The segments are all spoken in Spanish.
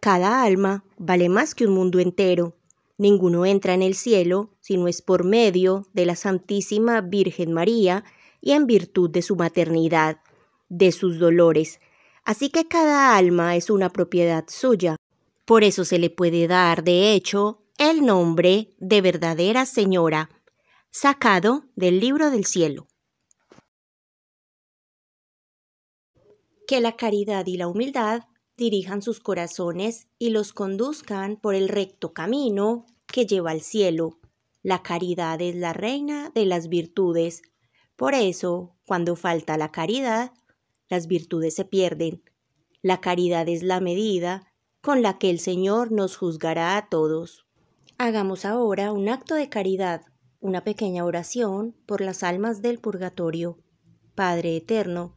Cada alma vale más que un mundo entero. Ninguno entra en el cielo si no es por medio de la Santísima Virgen María y en virtud de su maternidad, de sus dolores. Así que cada alma es una propiedad suya. Por eso se le puede dar, de hecho, el nombre de verdadera señora, sacado del libro del cielo. Que la caridad y la humildad dirijan sus corazones y los conduzcan por el recto camino que lleva al cielo. La caridad es la reina de las virtudes. Por eso, cuando falta la caridad, las virtudes se pierden. La caridad es la medida con la que el Señor nos juzgará a todos. Hagamos ahora un acto de caridad, una pequeña oración por las almas del purgatorio. Padre Eterno,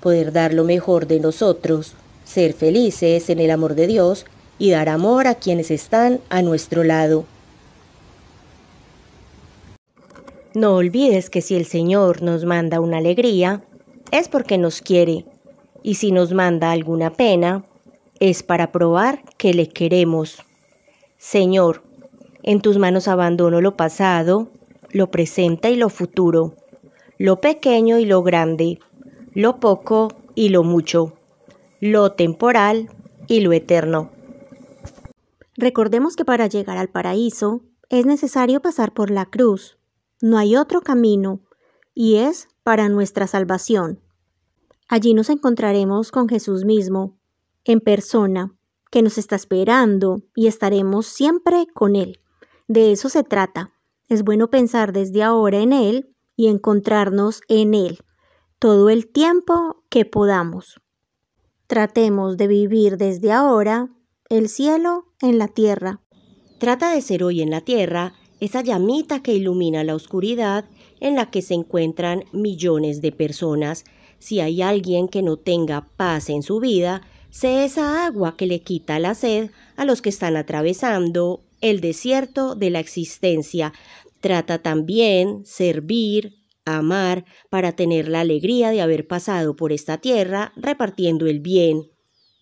poder dar lo mejor de nosotros, ser felices en el amor de Dios y dar amor a quienes están a nuestro lado. No olvides que si el Señor nos manda una alegría, es porque nos quiere, y si nos manda alguna pena, es para probar que le queremos. Señor, en tus manos abandono lo pasado, lo presente y lo futuro, lo pequeño y lo grande, lo poco y lo mucho, lo temporal y lo eterno. Recordemos que para llegar al paraíso es necesario pasar por la cruz. No hay otro camino y es para nuestra salvación. Allí nos encontraremos con Jesús mismo, en persona, que nos está esperando y estaremos siempre con Él. De eso se trata. Es bueno pensar desde ahora en Él y encontrarnos en Él todo el tiempo que podamos. Tratemos de vivir desde ahora el cielo en la tierra. Trata de ser hoy en la tierra esa llamita que ilumina la oscuridad en la que se encuentran millones de personas. Si hay alguien que no tenga paz en su vida, sé esa agua que le quita la sed a los que están atravesando el desierto de la existencia. Trata también servir, amar, para tener la alegría de haber pasado por esta tierra repartiendo el bien.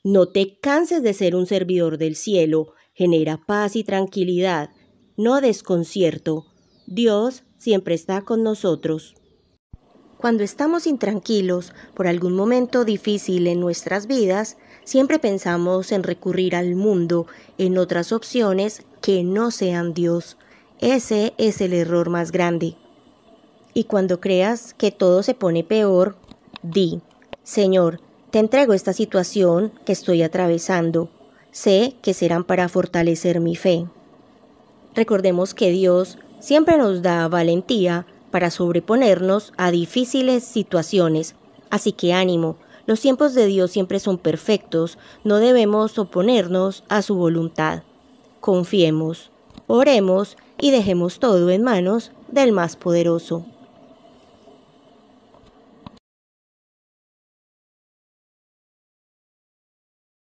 No te canses de ser un servidor del cielo, genera paz y tranquilidad, no desconcierto. Dios siempre está con nosotros. Cuando estamos intranquilos por algún momento difícil en nuestras vidas, siempre pensamos en recurrir al mundo, en otras opciones que no sean Dios. Ese es el error más grande. Y cuando creas que todo se pone peor, di, Señor, te entrego esta situación que estoy atravesando. Sé que serán para fortalecer mi fe. Recordemos que Dios siempre nos da valentía para sobreponernos a difíciles situaciones. Así que ánimo, los tiempos de Dios siempre son perfectos, no debemos oponernos a su voluntad. Confiemos, oremos y dejemos todo en manos del más poderoso.